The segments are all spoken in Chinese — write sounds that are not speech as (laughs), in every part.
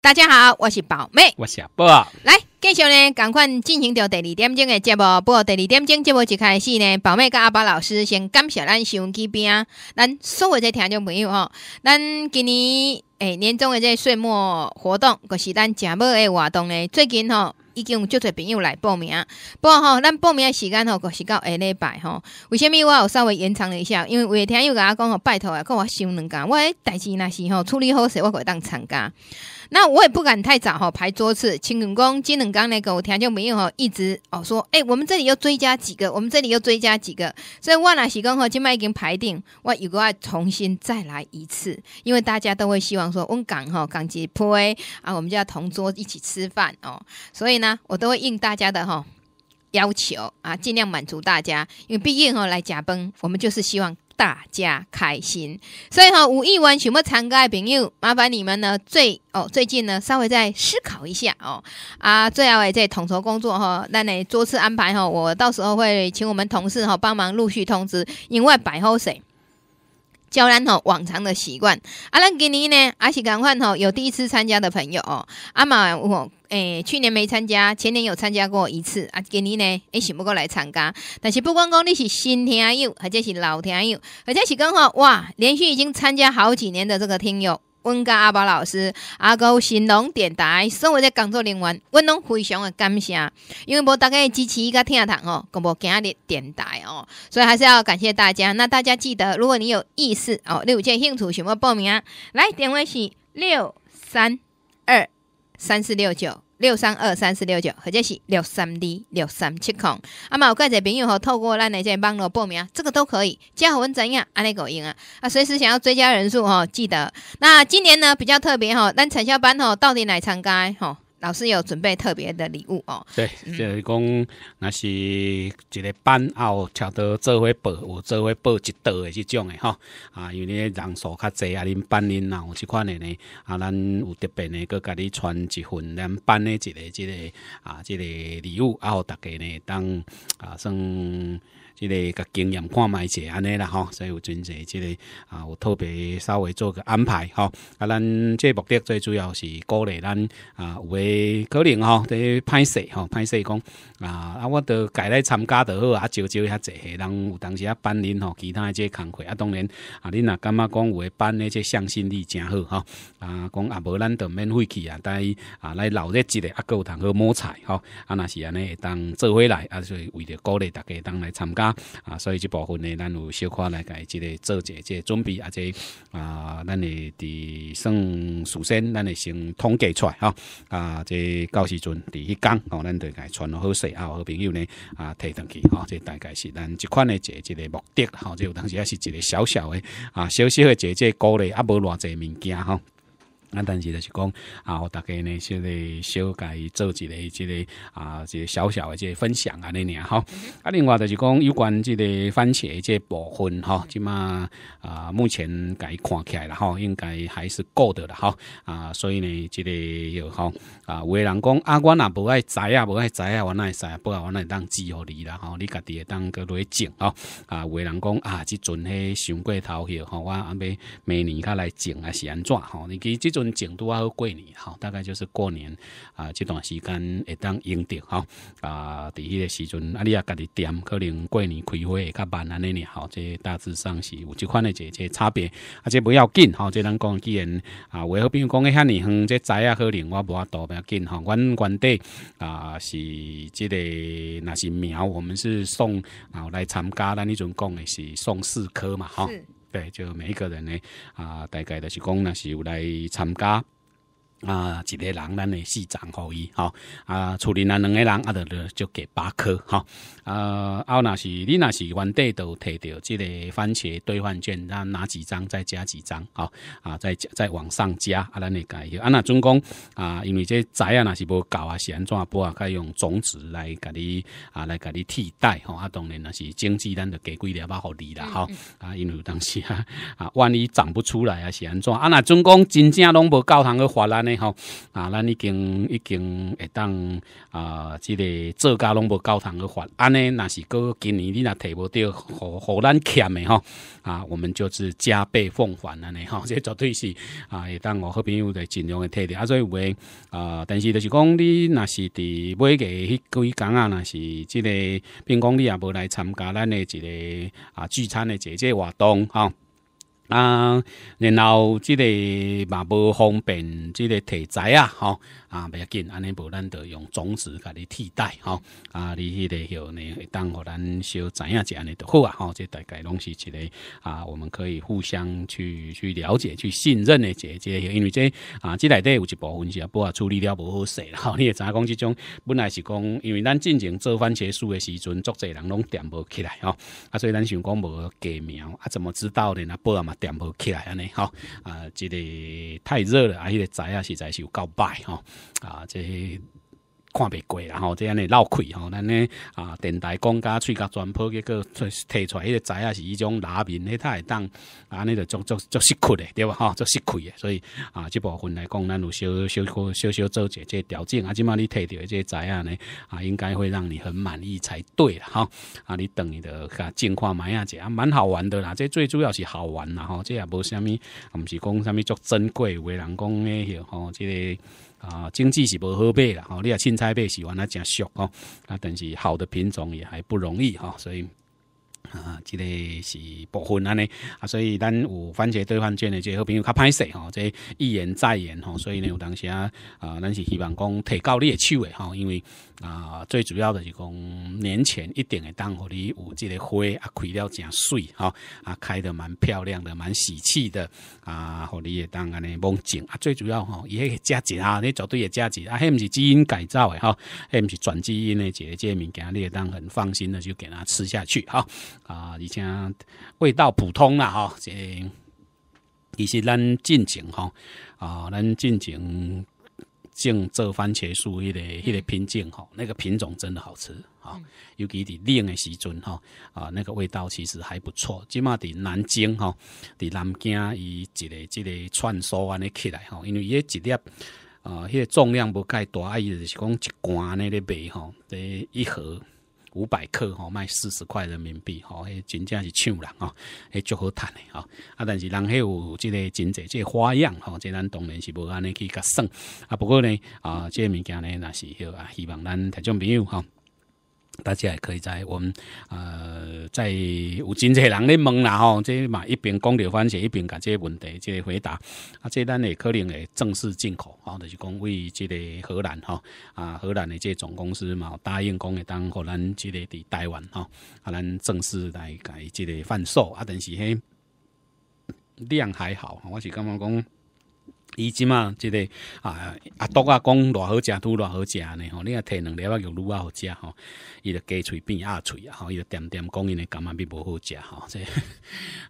大家好，我是宝妹，我是阿宝。来，继续呢，赶快进行着第二点钟的节目。不过，第二点钟节目一开始呢，宝妹跟阿宝老师先感谢咱收音机边，咱所有在听众朋友哈，咱今年诶年终的这岁末活动，个是咱节目诶活动呢。最近吼。已经有足侪朋友来报名，不过吼，咱报名的时间吼，个是到下礼拜吼。为什么我有稍微延长了一下？因为昨听友跟我讲吼拜托啊，跟我想两日，我代志若是吼处理好势，我可当参加。那我也不敢太早哈排桌次，秦冷公、金冷刚那个我听就没有哈，一直哦说，哎，我们这里又追加几个，我们这里又追加几个，所以万那时讲哈，今麦已经排定，我如果要重新再来一次，因为大家都会希望说温港哈港机铺啊，我们就要同桌一起吃饭哦，所以呢，我都会应大家的哈要求啊，尽量满足大家，因为毕竟哦来加班，我们就是希望。大家开心，所以哈，五一玩想要参加的朋友，麻烦你们呢最哦最近呢稍微再思考一下哦啊，最后诶，这统筹工作哈，那你多次安排哈，我到时候会请我们同事哈帮忙陆续通知，因为百好社，交咱哈往常的习惯，啊，兰今年呢，还是赶快吼有第一次参加的朋友哦，啊嘛，我。诶，去年没参加，前年有参加过一次啊。今年呢，诶，想不过来参加。但是不管讲你是新听友，或者是老听友，或者是刚好哇，连续已经参加好几年的这个听友，温家阿宝老师、阿哥新龙电台，身为在工作人员，我龙非常的感谢，因为无大家的支持伊个听堂哦，更无今日电台哦，所以还是要感谢大家。那大家记得，如果你有意思哦，你有这兴趣，想要报名，来电话是六三二。三四六九六三二三四六九或者是六三零六三七空，啊嘛有个多朋友吼透过咱诶即网络报名，这个都可以，加好文怎样，安尼够用啊啊，随时想要追加人数吼，记得，那今年呢比较特别吼，咱产销班吼到底来参加吼。老师有准备特别的礼物哦，对，就是讲那是一个班后，差不多做伙报，有做伙报一道的这种的哈啊，因为人数较侪啊，恁班恁啊有这款的呢啊，咱有特别呢，搁甲你传一份，咱班的一个、一个啊、这个礼物啊，我大家呢当啊算。即个甲经验看卖者安尼啦吼，所以有真侪即个啊，有特别稍微做个安排吼。啊，咱即个目的最主要是鼓励咱啊，有诶可能吼，对拍摄吼，拍摄讲啊啊，我都家来参加都好啊，招招遐济，人有当时啊班人吼，其他即些工课啊，当然啊，恁若感觉讲有诶班诶，即向心力真好吼。啊，讲啊无咱都免费去啊，带啊来留咧子个啊，有通好抹菜吼。啊，若是安尼当做回来啊，所以为着鼓励大家当来参加。啊，所以这部分呢，咱有小可来，改即个做一即这准备，啊，这啊，咱的第算事先，咱的先统计出来哈，啊，这到时阵第一讲，哦，咱对个穿好势啊，好朋友呢，啊，提上去，即、这大概是咱这款的这即个目的，哈，有当时也是一个小小的，啊，小小的，这这鼓励啊，无偌济物件哈。啊，但是就是讲啊，我大概呢，一个小改做一个，一个啊，一个小小的这个分享安尼尔吼。啊，另外就是讲有关这个番茄即这部分吼，即码啊，目前改看起来啦吼，应该还是够的啦吼。啊，所以呢，这个有吼啊，有的人讲啊，我若不爱摘啊，不爱摘啊，我奈晒，不我会当寄互你啦吼，你家己也当个落种吼。啊，有的人讲啊，即阵迄上过头去吼，我安尼明年较来种啊是安怎吼？你去即种。阵进度啊，过年好，大概就是过年啊这段时间会当用着哈啊。第一个时阵，啊，你也家己点，可能过年开会会较慢安尼里好，这大致上是有这款的这这差别，啊，这不要紧好。这咱讲既然啊，为何比如讲遐尔远，这仔啊，可能我无法度不要紧哈。阮原地啊是即个若是苗，我们是送啊来参加，咱迄阵讲的是送四颗嘛哈。对，就每一个人呢，啊，大概都是讲那是有来参加。啊，一个人，咱的四张可以吼，啊，处理那两个人，啊，就就给八颗吼，啊，啊，若是你若是原地都摕着即个番茄兑换券，咱拿几张再加几张吼，啊，再再往上加，啊，咱许啊，那总讲啊，因为这仔啊若是无够啊，是安怎不啊，可以用种子来给你啊来给你替代吼，啊，当然若是经济咱就给几粒啊，互你啦吼，啊，因为当时啊啊，万一长不出来啊，是安怎啊。那总讲真正拢无够通去发咱。尼吼啊，咱已经已经会当啊，即个作家拢无够通去还，安尼若是过今年你若摕无到，互互咱欠的吼啊，我们就是加倍奉还安尼吼，即绝对是啊，会当我好朋友来尽量的提的，啊，所以诶啊，但是就是讲你若是伫买个几工啊，若是即个并讲你也无来参加咱的一个啊聚餐的这些活动吼。啊，然后即个嘛无方便，之个题材啊，哈。啊，不要紧，安尼无咱就用种子甲你替代吼。啊，你迄个许呢，当互咱小知影者安尼就好啊。吼，即大概拢是一个啊，我们可以互相去去了解、去信任的，姐姐。因为即啊，即内底有一部分是啊，不啊处理了无好势啦。吼，你知影讲？即种本来是讲，因为咱进前做番茄树的时阵，足侪人拢点无起来吼。啊，所以咱想讲无嫁苗，啊，怎么知道的啊，不啊嘛，点无起来安尼吼。啊，即个太热了，啊，迄个仔啊，实在是有够歹吼。啊，即看袂过，然后这样咧漏亏吼，咱咧啊，电台讲加喙甲全抛结果，提出来迄个仔啊是伊种拉面，迄他会当安尼就足足足失亏诶，对吧？吼，足失亏诶，所以啊，即部分来讲，咱有小小小小做一这调整，啊，且嘛，你提掉即个仔啊呢，啊，应该会让你很满意才对啦，吼啊，你等你的进化买啊只，蛮好玩的啦。这最主要是好玩啦，吼，这也无物啊，毋是讲啥物足珍贵，为人讲诶，吼，即个。啊，经济是无好卖啦，吼！你啊凊彩买喜欢来诚俗吼，啊，但是好的品种也还不容易吼。所以啊，这个是部分安尼，啊，所以咱有番茄兑换券的这些朋友较歹势吼，这一言再言吼，所以呢，有当时啊，啊，咱是希望讲提高你的手的吼，因为。啊，最主要的是讲年前一定会当，互你有这个花啊开了正水哈，啊开的蛮漂亮的，蛮喜气的啊，互你也当安尼望景啊。最主要哈，伊个价值啊，你绝对个价值啊，嘿，毋是基因改造的哈，嘿，毋是转基因的这个证个物件，你也当很放心的就给它吃下去哈啊，而且味道普通啦哈，这其实咱进前吼，啊，咱进情。种这番茄树迄个迄个品种吼，那个品种真的好吃吼，尤其伫冷的时阵吼，啊那个味道其实还不错。即码伫南京吼，伫南京伊一个即个串烧安尼起来吼，因为伊一粒呃，迄个重量不介大，啊伊是讲一罐尼个卖吼，伫一盒。五百克吼卖四十块人民币吼，迄真正是抢人吼，迄足好趁诶吼。啊，但是人迄有即个真济即花样吼，即咱当然是无安尼去甲算。啊，不过呢啊，即物件呢若是迄啊，希望咱听众朋友吼。大家也可以在我们，呃，在有真侪人咧问啦吼，即嘛一边讲着番茄，一边甲即问题即回答。啊，即咱也可能会正式进口，吼，就是讲为即个荷兰，吼啊，荷兰的即总公司嘛答应讲会当荷兰即个伫台湾，吼，啊，咱正式来改即个贩售啊，但是嘿量还好，我是感觉讲。伊即嘛，即个啊啊，多啊，讲偌好食拄偌好食呢吼，你啊摕两粒啊肉愈啊好食吼，伊就鸡喙变鸭喙啊，吼，伊就点点讲因的，感觉比无好食吼，(laughs) 这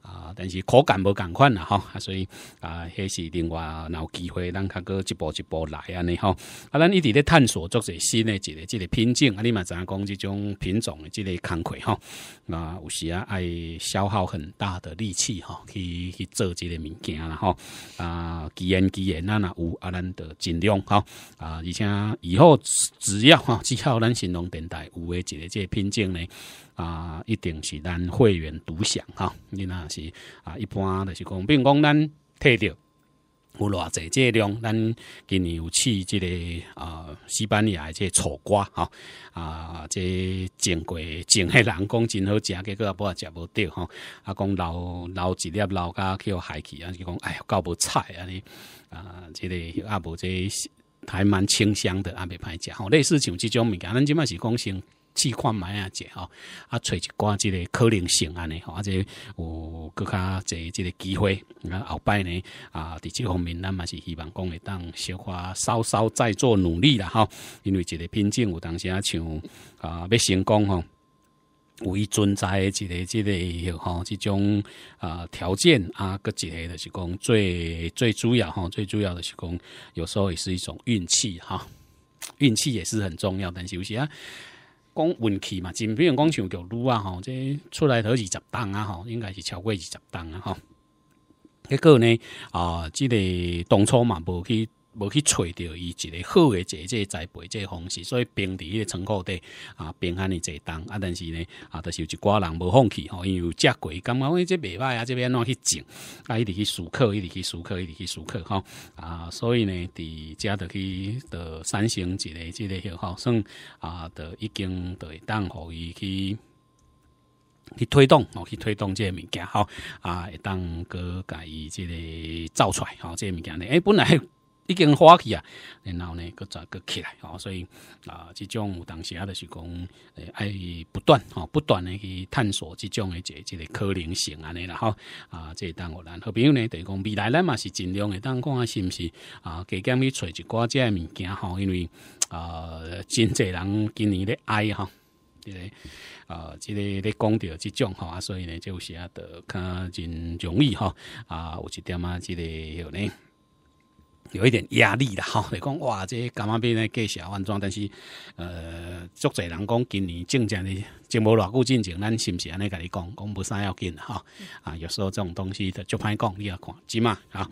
啊，但是口感无共款啦啊，所以啊，迄是另外若有机会，咱较过一步一步来安尼吼，啊，咱一直咧探索做者新诶一个即个品种，啊，你嘛知影讲即种品种诶即个工课吼，啊，有时啊爱消耗很大的力气吼，去去做即个物件啦吼，啊，既然资源咱若有啊，咱着尽量吼啊，而且以后只要吼，只要咱新农电台有诶，一个即品种呢啊，一定是咱会员独享哈。你若是啊，一般就是讲，比如讲咱摕着有偌侪个量，咱今年有去即个啊西班牙诶即丑瓜哈啊，即种过种的人工、真好食，结果也不食无着吼。啊，讲留留一粒老去叫海奇啊，就讲哎呀够无菜啊哩。啊，这个阿即个还蛮清香的，阿袂歹食吼，类似像即种物件，咱即满是讲先试看买啊者吼，啊，找一寡即个可能性安尼吼，啊，者有搁较侪即个机会，啊，后摆呢啊，伫即方面，咱嘛是希望讲会当小花稍稍再做努力啦吼，因为一个品种有当时啊像啊要成功吼。为存在一这即、这个吼，这种啊条件啊，个一个的是讲最最主要吼，最主要的是讲有时候也是一种运气哈，运气也是很重要，但是有时啊，讲运气嘛，金平讲像叫撸啊吼，这出来头二十档啊哈，应该是超过二十档啊哈。结个呢啊，这个当初嘛，无去。无去找着伊一个好诶，一个栽培即个方式，所以平伫伊个仓库底啊，平安尼坐当啊，但是呢啊，就是有一寡人无放弃吼，因为有遮贵，感觉伊即袂卖啊，即边怎去种，啊一直去熟客，一直去熟客，一直去熟客吼啊，所以呢，伫遮着去着三星一个即、个个吼，算啊，着已经着会当互伊去去推动，吼，去推动即个物件吼啊，会当个改伊即个造出来，好即个物件呢，诶，本来。已经花去啊，然后呢，搁再搁起来哦，所以啊，即、种有当时啊，著是讲，诶、欸，爱不断吼，不断的去探索即种的这即个可能性安尼啦吼啊，即个当我咱好朋友呢，等于讲未来咱嘛是尽量的，当看下是毋是啊，加减去揣一寡即个物件吼，因为啊，真、济人今年咧爱吼。即、个啊，即、个咧讲着即种吼，啊，所以呢，就有时啊，著较真容易吼，啊，有一点啊，即、这个有呢。有一点压力的吼，你 (laughs) 讲哇，这干吗变呢？介绍安装，但是呃，足侪人讲今年正常的，就无偌久进前，咱是不是安尼跟你讲？讲不啥要紧的哈。啊，有时候这种东西就就歹讲，你要看，是嘛？啊，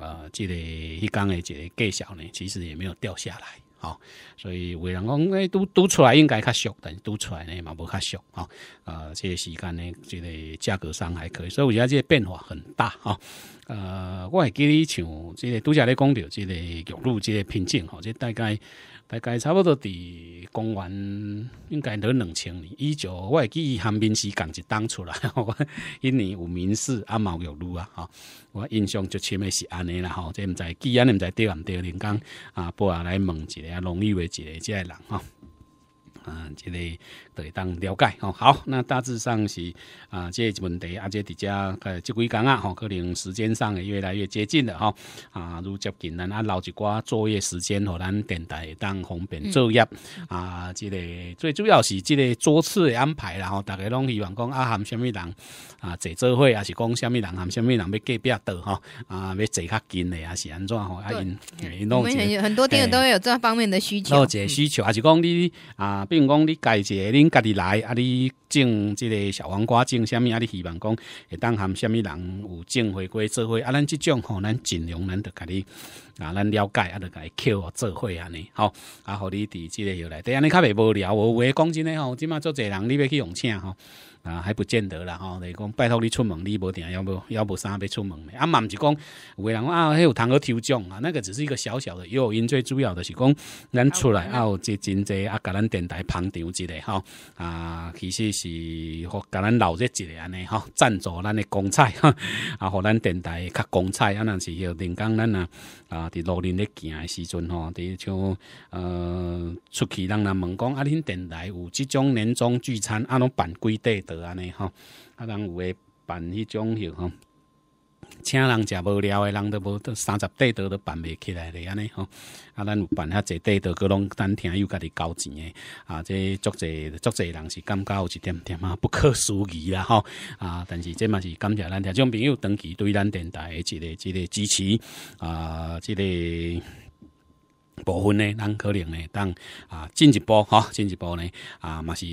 呃，即个迄刚的这个介绍呢，其实也没有掉下来。好，所以有人讲，哎，都都出来应该较俗，但是都出来呢嘛无较吼、啊。呃，这些时间呢，这个价格上还可以，所以这个变化很大啊。呃，我会记得像，即个拄则咧讲到，即个涌入即个品种，即大概。大概差不多伫公元应该伫两千年，一九我会记伊寒冰时共一当出来，(laughs) 吼，我迄年有民事啊毛玉露啊，吼，我印象最深诶是安尼啦，吼，这毋知记安毋知对毋对，林讲啊，报啊，来问一下，龙誉为一个即个人，吼，啊，即、个。当了解吼，好，那大致上是啊，这问题啊，这底遮呃，即几工啊，吼，可能时间上也越来越接近了哈。啊，如接近，咱啊，留一寡作业时间和咱电台当方便作业啊，即个最主要是即个桌次的安排啦吼，大家拢希望讲啊含什么人啊坐做伙，还是讲什么人含什么人要隔壁桌吼，啊，要坐较近的啊是安怎吼啊因。因们很多店都都有这方面的需求。哦，这需求还是讲你啊，比如讲哩季一个。家己来啊！你种即个小黄瓜，种虾米啊？你希望讲会当含虾米人有种回归做会啊？咱即种吼，咱尽量咱着家己。啊，咱了解啊，就来 Q 做伙安尼，吼，啊，互你伫即个要来，底安尼较袂无聊，有话讲真诶吼，即马做侪人你要去用请吼，啊还不见得啦吼，是讲拜托你出门你无定，要无要无啥要出门嘞？啊，毋是讲有人啊，迄有通去抽奖啊，那个只是一个小小的，诱因最主要的是讲咱出来有即真济啊，甲咱电台捧场一个吼，啊，其实是互甲咱闹热一个安尼吼，赞助咱的光彩啊，互咱电台较光彩，啊，若是有灵工咱啊啊。伫路年咧行诶时阵吼，伫像呃出去，人人问讲，啊恁电台有即种年终聚餐，啊拢办几块桌安尼吼？啊人有诶办迄种许吼。请人食无聊诶，人都无三十块都都办未起来咧，安尼吼，啊，咱有办较济块都各拢单听又家己交钱诶。啊，这足者足者人是感觉有一点点啊不可思议啦吼，啊，但是这嘛是感谢咱听众朋友长期对咱电台，诶一个一个支持啊，一个。部分呢，咱可能呢，当啊进一步吼，进一步呢啊，嘛是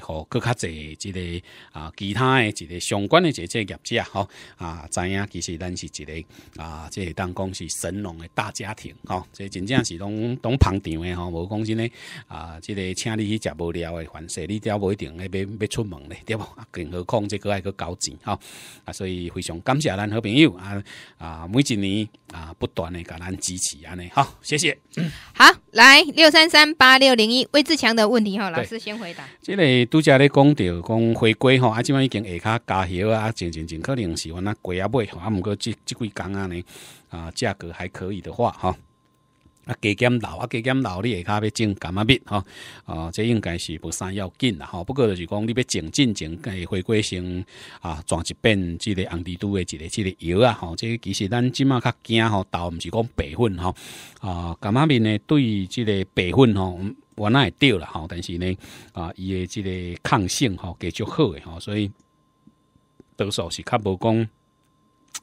好更较侪一个啊其他的一个相关的一个业者吼啊，知影其实咱是一个啊，即个当讲是神农的大家庭吼，即真正是拢拢捧场的吼，无讲真的啊，即个请你去食无聊的款式，你都无一定要要出门咧，对不？更何况即个爱佫交钱吼啊，所以非常感谢咱好朋友啊啊，每一年啊不断的给咱支持安尼好，谢谢。好，来六三三八六零一魏志强的问题哈，老师先回答。这里独家的讲到讲回归哈，啊，今晚已经下卡加油啊，真真真可能是欢那贵啊买啊，不过这这几工啊呢，啊，价格还可以的话哈。啊，加减老啊，加减老，你下骹要种感冒蜜吼，啊，这应该是无啥要紧啦吼。不过就是讲，你要种真种，诶，回归成啊，转一遍即个红地蛛诶，即个即个药啊，吼，即其实咱即马较惊吼，豆毋是讲白粉吼，啊，感冒蜜呢，对即个白粉吼，原来会掉了吼，但是呢啊，伊诶即个抗性吼，加足好诶吼，所以多数是较无讲。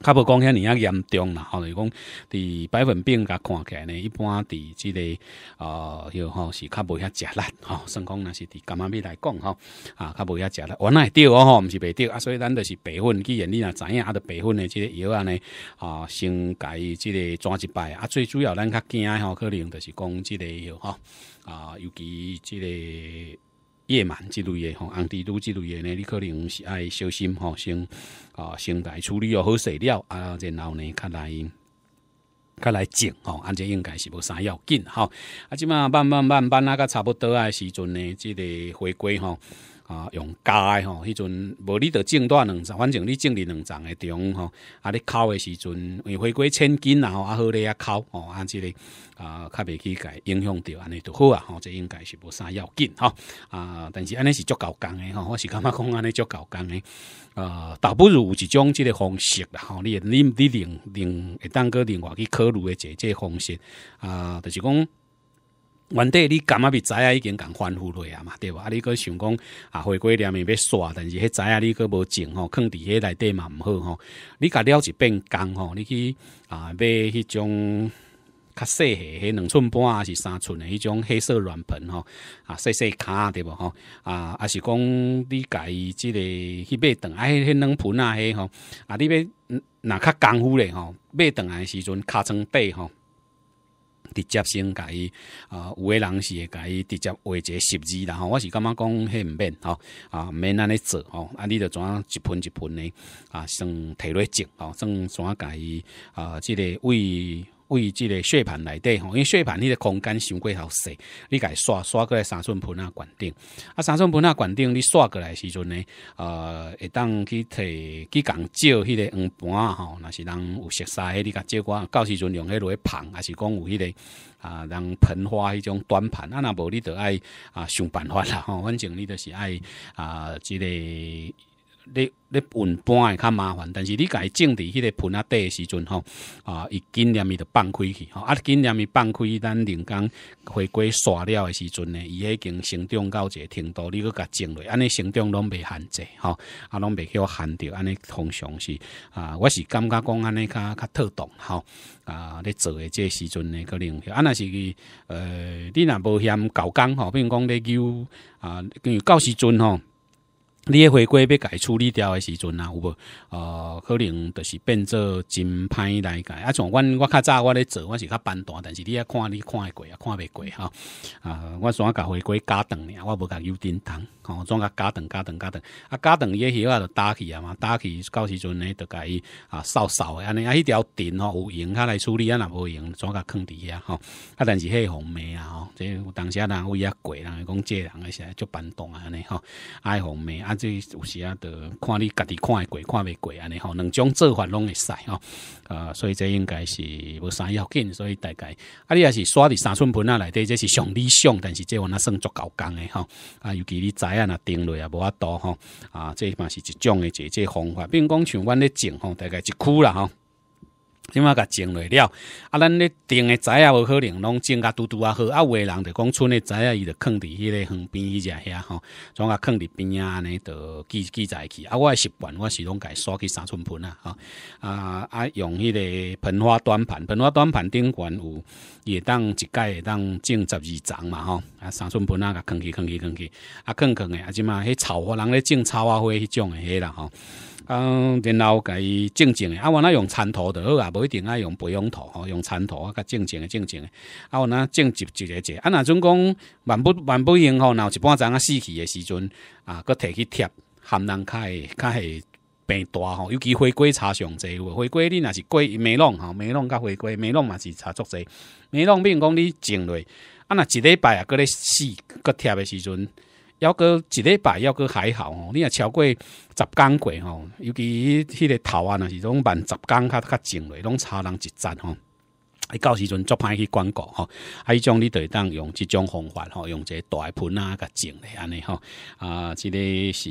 较无讲遐尔啊严重啦，吼，就讲伫白粉病甲看起来呢，一般伫即个呃，迄吼是较无遐食力，吼，算讲若是伫感阿咪来讲，吼，啊，较无遐食力，原来对哦，吼，毋是袂对啊，所以咱就是白粉，既然你若知影，啊，着白粉诶。即个药啊呢，啊，先改即个抓一摆啊，最主要咱较惊吼，可能就是讲即个药，吼啊，尤其即个。夜蛮之类的吼，红地都之类的呢，你可能是爱小心吼，先啊，先来处理又好洗了啊，然后呢，开来开来整吼，按这应该是无啥要紧吼。啊，起码慢慢慢慢啊，个差不多啊时阵呢，就个回归吼。啊，用加的吼，迄阵无你得种多两丛，反正你种伫两丛的中吼，啊你烤的时阵，回归千金然吼，啊好咧啊烤吼，啊即个啊，较袂起改影响着安尼就好啊，吼，这应该是无啥要紧吼。啊，但是安尼是足够工的吼，我是感觉讲安尼足够工的，呃，倒不如有一种即个方式啦吼，你你你另另会当个另外去考虑的即个方式啊，就是讲。原底你感觉比知影已经共欢呼落啊嘛，对无啊，你个想讲啊，回归念面要刷，但是迄知影你个无种吼，坑伫迄内底嘛毋好吼。你甲了一变工吼，你去啊买迄种较细诶迄两寸半啊是三寸的迄种黑色软盆吼，啊细细骹对无吼啊，啊是讲你家己即个去买等啊，迄两盆啊，迄吼啊，你要若较功夫咧吼？买等爱时阵，尻川背吼。直接先甲伊，啊，有诶人是会甲伊直接画一个十字，然后我是感觉讲迄毋免吼，啊，毋免安尼做吼，啊，你着怎一盆一盆诶，啊，算提来种好，算怎甲伊，啊，即个为。位即个血盘内底吼，因为血盘迄个空间伤过好小，你家刷刷过来三寸盘啊，罐顶啊，三寸盘啊，罐顶你刷过来时阵呢，呃，会当去摕去共照迄个黄盘吼，若是人有石迄你甲照挂，到时阵用迄落盘，还是讲有迄个啊，人盆花迄种端盘啊，若无你就爱啊想办法啦，吼，反正你着是爱啊，即个。你你运搬会较麻烦，但是你家种伫迄个盆啊底的时阵吼啊，伊紧量咪就放开去吼，啊，紧量咪放开，咱人工回归刷料的时阵呢，伊已经成长到一个程度，你去甲种落，安尼成长拢袂限制吼，啊，拢袂去限制，安尼通常是啊，我是感觉讲安尼较较特懂吼啊，你做的这时阵呢，可能啊，若是呃，你若无嫌高工吼，比如讲咧叫啊，到时阵吼。你诶回归要改处理掉的时阵啊，有无？呃，可能就是变做真歹来改。啊，像阮我较早我咧做我是较贫惰，但是你啊看你看会过，啊，看袂过吼。啊，我啊甲回归加长俩，我无甲有点长。吼，专甲加长加长加长。啊，加长伊个许个就搭去啊嘛，搭去到时阵呢，就甲伊啊扫扫的安尼。啊，迄条电吼有用，较来处理啊，若无用怎甲坑伫遐吼。啊，但是个红梅啊，吼，这当时啊人会啊过人，讲这人个时足笨惰安尼吼，爱红梅啊。即有时啊，着看你家己看会过，看袂过安尼吼，两种做法拢会使吼，呃，所以这应该是无啥要紧，所以大概啊，你也是刷伫三寸盆啊，内底，这是上理想，但是即我那算足够工的吼，啊，尤其你影啊、定类也无啊多吼，啊，这嘛是一种的即即方法，并讲像阮咧种吼，大概一区啦吼。即马甲种落了，啊！咱咧定诶栽啊，无可能拢种甲拄拄啊好，啊！有诶人著讲村诶栽啊，伊著放伫迄个旁边伊只遐吼，总甲放伫边啊尼著记记在去。啊！我诶习惯，我是拢家刷去三寸盆啊，啊啊！用迄个盆花短盘，盆花短盘顶悬有，伊会当一盖，会当种十二丛嘛吼。啊！三寸盆啊，甲放起，放起，放起，啊，放放诶，啊！即马迄草花，人咧种草花花迄种诶，迄啦吼。嗯，然后家伊种种的，啊，我那用餐土就好，啊，无一定爱用培养土，吼，用餐土啊，甲种种的，种种的，啊，我那种几只者啊，若准讲万不万不用吼，然后一半钟啊，死去的时阵，啊，佮摕去贴，含较会较会病大吼，尤其回归差上侪，回归你若是过梅弄吼，梅弄甲回归梅弄嘛是差足侪，梅弄比如讲你种落，啊，若一礼拜啊，佮咧死，佮贴的时阵。要搁一礼拜，要搁还好哦。你也超过十工过吼，尤其迄个头啊，若是拢万十工较较正落，拢差人一节吼。啊，到时阵足歹去广告吼，喺种你当用这种方法吼，用这大盆啊甲种咧安尼吼，啊，这个是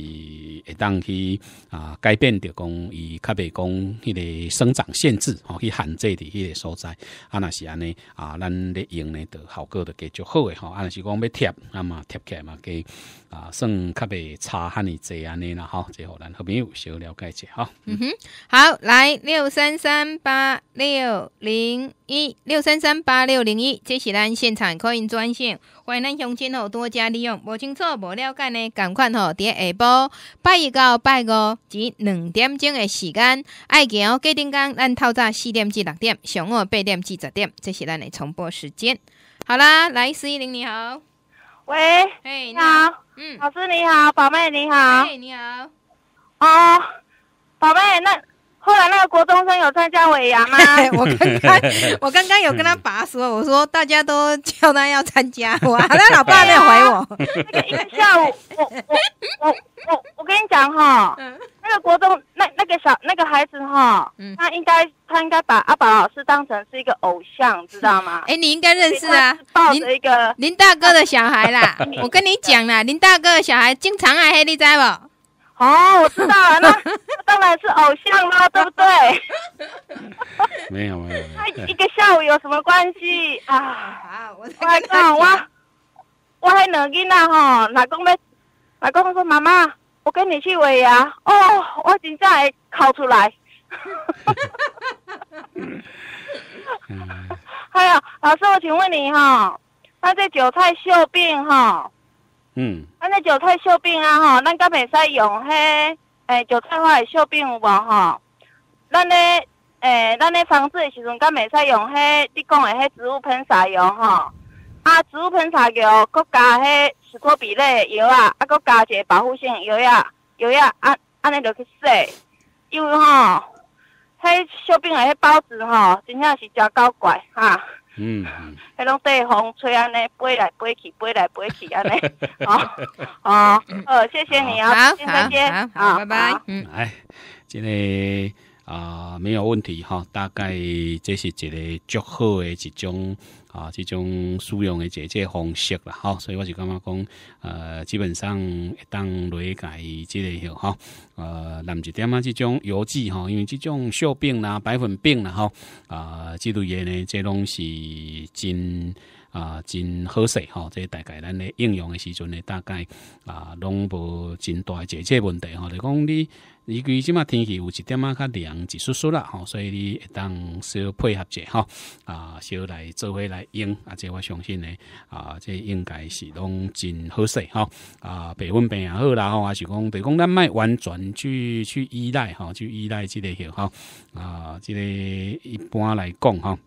当去啊改变着讲，伊较袂讲迄个生长限制吼，去限制的迄个所在，啊那是安尼啊，咱咧用咧，的效果都给续好诶吼，啊是讲要贴，啊嘛贴起来嘛，给。啊，算较袂差，赫尔侪安尼啦，吼，最后咱好朋友小了解一下哈。嗯哼，好，来六三三八六零一，六三三八六零一，这是咱现场客运专线，欢迎咱乡亲吼多加利用。无清楚、无了解呢，赶快吼伫下晡拜一到拜五，即两点钟的时间，爱行哦。过天讲，咱透早四点至六点，上午八点至十点，这是咱的重播时间。好啦，来四一零，你好。喂，哎，你好，嗯，老师你好，宝妹你好，哎，你好，哦，宝妹，那后来那个国中生有参加尾牙吗？(laughs) 我刚刚我刚刚有跟他爸说，我说大家都叫他要参加，我他 (laughs) 老爸没有回我。那个一个下午，我我我我我跟你讲哈，(laughs) 那个国中。个小那个孩子哈，他应该他应该把阿宝老师当成是一个偶像，知道吗？(laughs) 哎，你应该认识啊，着一个林大哥的小孩啦。(laughs) 我跟你讲啦，林大哥的小孩经常爱黑你知不？哦，我知道了，那 (laughs) 当然是偶像啦，对不对？没有没有。他一个下午有什么关系啊？啊，我我还讲我我还冷静啦，吼！老公没老公说妈妈。我跟你去喂啊！哦，我真在抠出来。哈哈哈！哈哈！老师，我请问你哈，咱这韭菜锈病哈，嗯，咱这韭菜锈病啊哈，咱敢袂使用迄，哎，韭菜花的锈病有无哈？咱咧，哎，咱咧防治的时阵，敢袂使用迄你讲的迄植物喷洒药哈？啊，植物喷茶药，搁加迄石可比利药啊，啊，搁加一个保护性药啊，药啊，啊，安尼落去洗，因为吼，迄小病个迄包子吼，真正是真够怪哈。嗯。迄拢被风吹安尼飞来飞去，飞来飞去安尼。(laughs) 哦好，呃，谢谢你啊，再见，姐，啊，拜拜。嗯，哎，今日。啊，没有问题哈，大概这是一个较好的一种啊，这种使用诶解决方式啦哈，所以我就感觉讲，呃，基本上当雷改这类以后哈，呃，那么一点啊，这种药剂哈，因为这种小病啦、白粉病啦哈，啊，这类呢，这东是真。啊，真势吼、哈！这大概咱咧应用的时阵咧，大概啊，拢无真大解决问题吼。就讲你，如果即马天气有一点啊较凉，一湿湿啦吼，所以你当小配合者吼、啊，小来做伙来用啊，即我相信咧啊，即应该是拢真好势吼。啊，白温病也好啦吼，还是讲，就讲咱卖完全去去依赖吼，去依赖即个许吼。啊，即个一般来讲吼。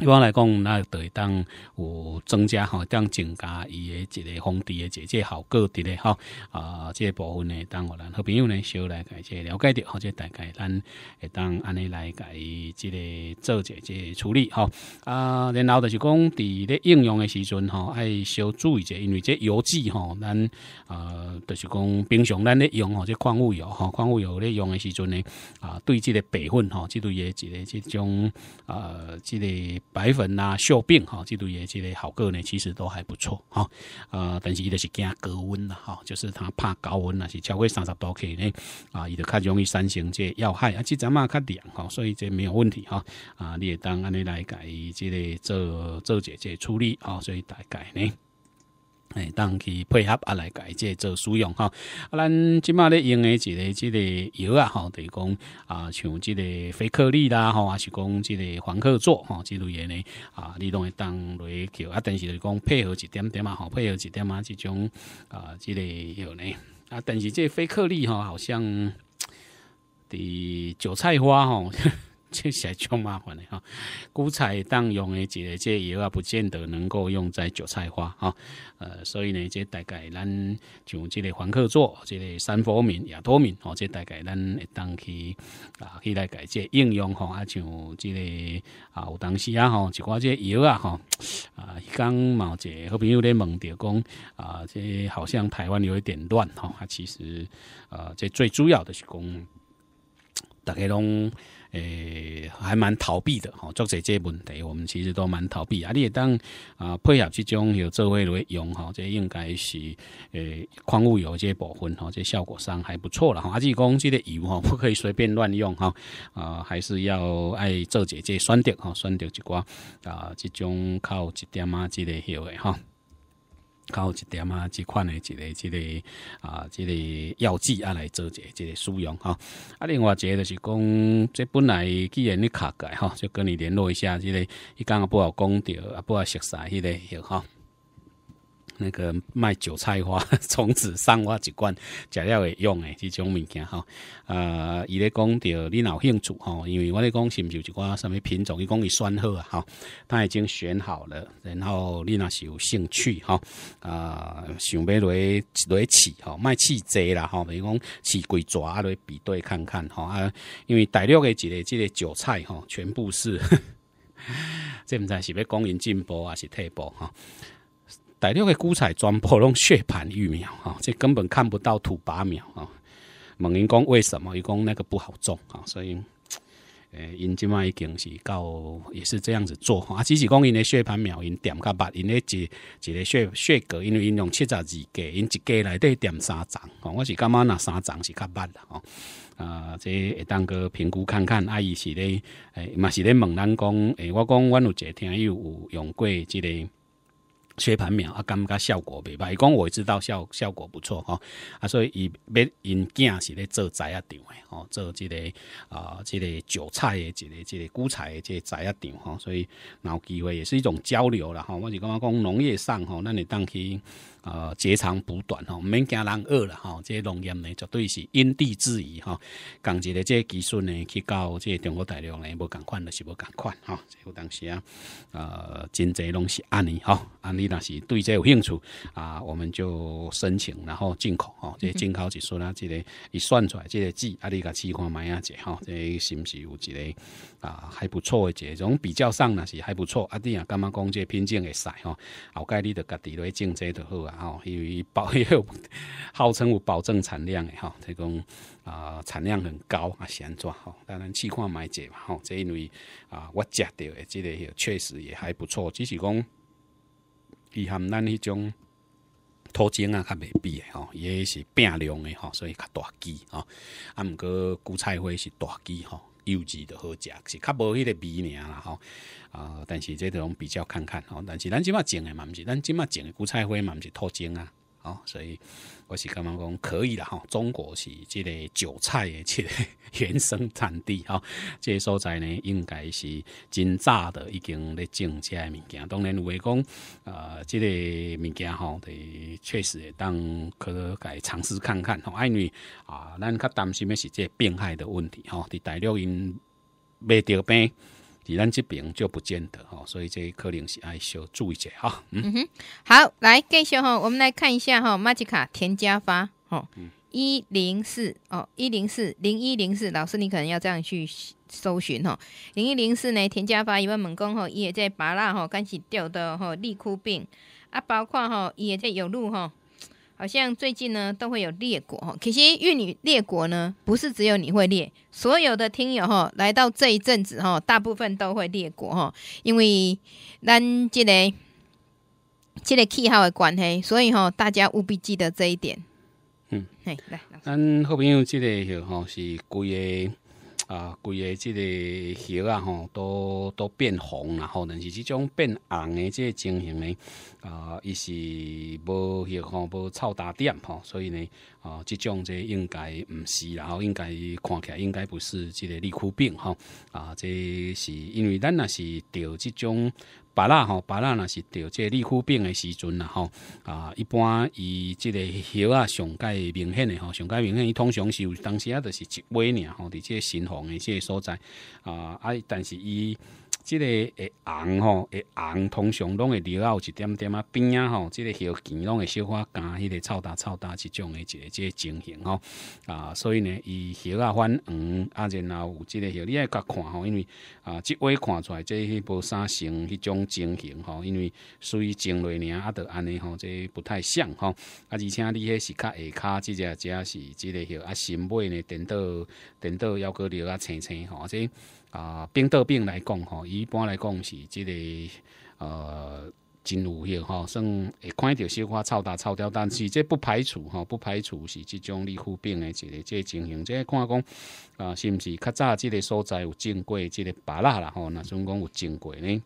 一般来讲，那都会当有增加吼，当增加伊的一个防治的一个效个伫咧吼。啊，这部分呢，当我咱好朋友呢，小来解个了解着，或者大概咱会当安尼来伊即个做一即处理，吼。啊，然后就是讲伫咧应用的时阵，吼，爱小注意者，因为这油剂吼，咱呃，就是讲平常咱咧用吼，这矿物油吼，矿物油咧用的时阵呢，啊，对即个备份吼，即对一个即种啊，即个。白粉呐、锈病哈，这都也这类好个呢，其实都还不错哈。呃，但是伊就是惊高温了哈，就是他怕高温呐，是超过三十多 K 呢啊，伊就较容易生成这要害啊。即阵嘛较凉哈，所以这没有问题哈。啊，你也当安尼来改，即个做做姐姐处理啊，所以大概呢。当去配合啊来改这做使用哈，啊咱即马咧用诶一个即个药啊，吼，等于讲啊像即个非克利啦，吼，还是讲即个黄克唑，吼，即类诶呢，啊，你拢会当来叫，啊，但是讲配合一点点嘛，吼，配合一点嘛，即种啊，即个药呢，啊，但是即非克利哈，好像，伫韭菜花吼。这实就麻烦的哈，古彩当用的即个药啊，不见得能够用在韭菜花哈。呃，所以呢，即大概咱像即个黄克座、即个三佛面、亚多面，哦，即大概咱当去啊，去来改即应用哈。啊，像即个啊，有当时啊，吼，就我即药啊，哈，啊，刚某一个好朋友咧问到讲啊，即好像台湾有一点乱哈。其实啊，即最主要的是讲，大概拢。诶，还蛮逃避的吼，做姐这问题，我们其实都蛮逃避啊。你也当啊，配合这种有做位来用吼，这应该是诶，矿物油这部分哈，这效果上还不错了哈。啊，是工具的油哈，(laughs) 不可以随便乱用哈啊，还是要爱做姐姐选择哈，选择一寡啊，这种靠一点啊这个油的哈。靠一点啊，即款的，一个、一个啊，一个药剂啊，来做一个这个使用哈。啊，另外一个就是讲，这本来既然你卡改哈，就跟你联络一下，即个伊刚刚不好讲啊，不好熟悉迄个也吼。那个卖韭菜花，从此上花一罐，食了会用诶，这种物件哈。呃，伊咧讲着你有兴趣吼，因为我咧讲是毋是有一寡啥物品种，伊讲伊选好啊吼，他已经选好了，然后你若是有兴趣吼，啊，想买来来试吼，卖试侪啦吼，比如讲试几抓啊来比对看看吼啊，因为大陆诶一个即个韭菜吼，全部是，(laughs) 毋知是要供应进步还是退步吼。大陆的古菜全部拢血盘育苗啊，这根本看不到土拔苗啊。蒙林讲为什么？伊公那个不好种啊，所以，诶，因即卖已经是到也是这样子做哈。只是讲因的血盘苗因点较巴，因的一一个血血格，因为因用七十二格，因一格内底点三张。我是感觉那三张是较巴了哈。啊，这当个评估看看，啊，伊是咧诶，嘛是咧问咱讲，诶，我讲阮有一个听友有用过即个。学盘苗啊，感觉效果袂歹，伊讲我知道效效果不错吼，啊，所以伊要因囝是咧做栽啊场诶，吼，做即个啊即个韭菜诶，即个即个韭菜诶，即个栽啊场吼，所以有机会也是一种交流啦吼，我是感觉讲农业上吼，咱会当去。啊截长补短吼，免惊人恶了吼即个农业呢绝对是因地制宜吼共一个即个技术呢去到即个中国大陆呢无共款就是无共款吼即有当时啊啊真侪拢是安尼吼安尼若是对即有兴趣啊我们就申请然后进口吼即进口技术啦即个伊算出来即个字啊你甲试看卖啊者吼即个是毋是有一个啊还不错的这种比较上呢是还不错啊你若感觉讲即品种会使吼后盖你著家己落去种者著好吼，因为保也 (laughs) 有号称有保证产量的吼，这讲啊产量很高啊是安怎吼，当然试看买者嘛吼，这因为啊我食到的这号确实也还不错，只是讲，伊含咱迄种土精啊较袂比的伊迄是变量的吼，所以较大支吼，啊毋过韭菜花是大支吼。幼稚的好食，是较无迄个味尔啦吼，啊，但是这种比较看看吼，但是咱即马种诶嘛毋是，咱即马种韭菜花嘛毋是脱种啊，吼，所以。我是感觉讲可以啦，吼，中国是即个韭菜诶，即个 (laughs) 原生产地，吼，即个所在呢应该是真早的，已经咧种植物件。当然，有诶讲呃即个物件，吼，对，确实会当可能改尝试看看，吼。因为啊，咱较担心诶是即个病害的问题，吼，伫大陆因麦着病。咱即边就不见得吼，所以这一可能是爱小注意者哈。嗯哼，好，来继续哈，我们来看一下哈，马吉卡田家发哈，一零四哦，一零四零一零四，老师你可能要这样去搜寻哈，零一零四呢，田家发一万蚊工伊也在拔拉吼，干始掉的哈，立枯病啊，包括哈也在有路哈。好像最近呢都会有列国哈，可惜玉女列国呢不是只有你会列，所有的听友哈来到这一阵子哈，大部分都会列国哈，因为咱这个这个气候的关系，所以哈大家务必记得这一点。嗯，嘿，来，咱好朋友这个吼是贵的。啊，规个即个叶啊，吼都都变红，然后但是即种变红的即个情形呢，啊，伊是无叶吼，无臭焦点吼，所以呢，啊，即种这应该毋是，然后应该看起来应该不是即个利枯病吼，啊，这是因为咱若是着即种。巴拉吼，白蜡那是得这个利库病的时阵啦吼，啊，一般以即个药啊上盖明显的吼，上盖明显，伊通常是有当时啊，就是一尾年吼，伫即个新红的即个所在啊，啊，但是伊。即个会红吼，会红通常拢会留到一点点啊边啊吼，即个血筋拢会小花干，迄个臭大臭大即种诶一个即个情形吼啊，所以呢伊血啊泛黄啊，然后有即个血你爱甲看吼，因为啊即位看出来即迄无山成迄种情形吼，因为属于种类呢啊，都安尼吼，即不太像吼啊，而且你迄是较下骹即只只是即个血啊，新尾呢等到等到要过留啊青青吼即。啊，冰岛病来讲吼，一般来讲是即个呃真有迄吼，算会看着小可臭大臭焦，但是这不排除吼，不排除是即种立枯病的一个这情形。这看讲啊，是毋是较早即个所在有种过即个芭啦啦吼，若算讲有种过呢？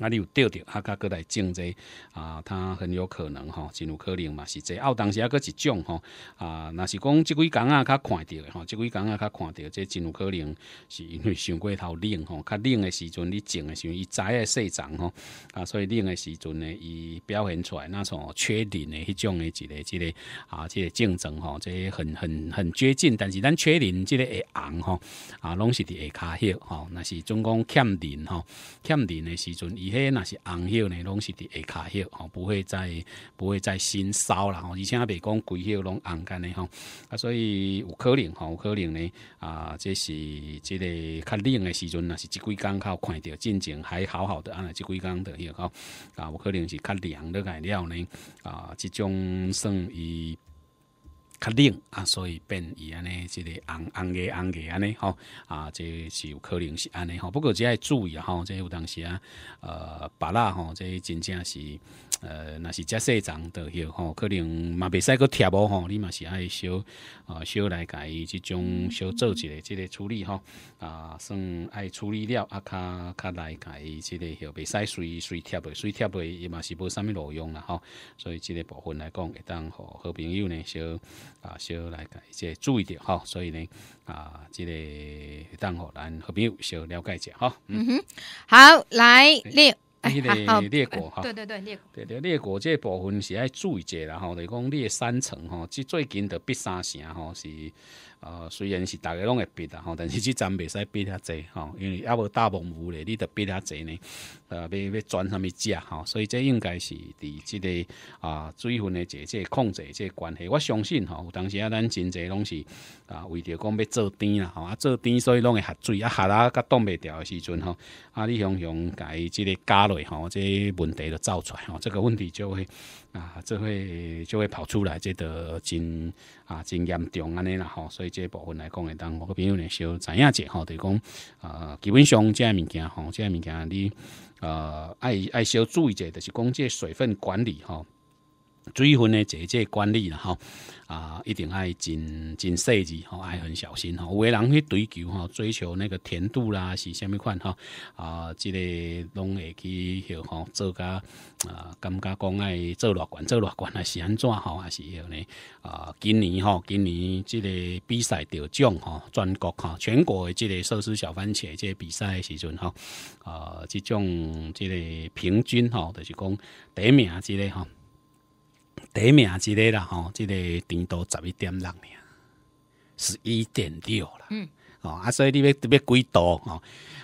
啊，你有钓到，啊，较过来种这啊，它很有可能吼，真有可能嘛，是这有当时还搁一种吼，啊，若是讲即几工啊，较看到的吼，即几工啊，较看到，这真有可能是因为上过头冷吼较冷的时阵你种的时，伊栽的细长吼，啊，所以冷的时阵呢，伊表现出来那种缺磷的迄种的一个一个啊，这个竞争吼，这些很很很接近，但是咱缺磷这个会红吼，啊，拢是伫会骹黑吼，那是总共欠磷哈，欠磷的时阵伊。嘿，那是红叶呢，拢是伫下卡叶哦，不会再不会再新烧啦哦，而且别讲规叶拢红干的吼，啊，所以有可能吼，有可能呢啊，这是即个较冷的时阵呢，是即几工较看着之前还好好的啊，即几工的迄哦，啊，有可能是较凉的来了呢啊，即种算伊。较冷啊，所以变伊安尼，即个红红个红个安尼吼啊，这是有可能是安尼吼，不过只爱注意吼，即有当时啊，呃，把拉吼，即真正是。呃，若是遮细长的，吼，可能嘛，袂使个贴无吼，你嘛是爱小小来来己即种小做一个即个处理，吼，啊，算爱处理了，啊，较较来己即个许袂使随随贴，随贴袂，伊嘛是无啥物路用啦，吼。所以即个部分来讲，会当互好朋友呢，小啊，小来己即注意着吼。所以呢，啊，即个会当互咱好朋友小了解一下，吼。嗯哼，好，来六。迄个裂果哈？对对对，裂果。对对裂果，这部分是要注意一下啦吼。是讲裂三层吼，即最近的必三成吼是呃，虽然是逐个拢会逼啦吼，但是即站袂使逼遐济吼，因为抑无大棚户咧，你得逼遐济呢。呃，要要转啥物价吼？所以这应该是伫即个啊水分的这这控制这关系。我相信吼，有当时啊，咱真侪拢是啊，为着讲要做甜啦，吼，啊，做甜所以拢会合水啊，合啊甲冻袂掉的时阵吼，啊，李雄雄甲伊即个加。吼，这问题就造出来，吼，这个问题就会啊，这会就会跑出来，这得真啊真严重安尼啦，吼，所以这部分来讲，会当我个朋友咧少知影者吼，等是、讲呃，基本上这物件，吼，这物件你呃爱爱少注意者就是讲这水分管理，吼。水分的这这管理了哈啊，一定爱真真细致吼，爱很小心吼。有诶人去追求吼，追求那个甜度啦，是虾米款吼，啊？即个拢会去吼做甲啊，感觉讲爱做乐观，做乐观啊是安怎吼？啊是有呢啊？今年吼，今年即个比赛得奖吼，全国吼，全国诶即个寿司小番茄即个比赛时阵吼，啊，即种即个平均吼，就是讲第一名即个吼。第一名之类啦，吼，即个甜度十一点六，十一点六啦。嗯，哦，啊，所以你要要几度吼，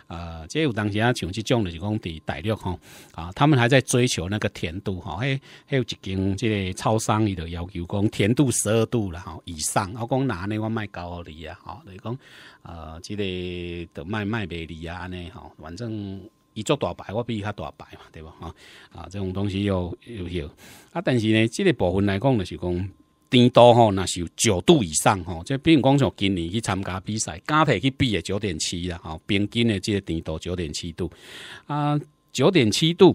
呃，即有当时啊，像即种著是讲伫大陆，吼，啊，他们还在追求那个甜度，吼，还迄有一间即个超商，伊都要求讲甜度十二度啦吼，以上，我讲安呢，我卖高丽啊，吼，就是讲，呃，即个都卖卖卖哩啊，安尼吼，反正。伊做大牌，我比伊较大牌嘛，对无啊？啊，这种东西要要要。啊，但是呢，这个部分来讲就是讲甜度吼，若是有九度以上吼。这比如讲像今年去参加比赛，家庭去比诶九点七啦，吼，平均的这个甜度九点七度啊，九点七度。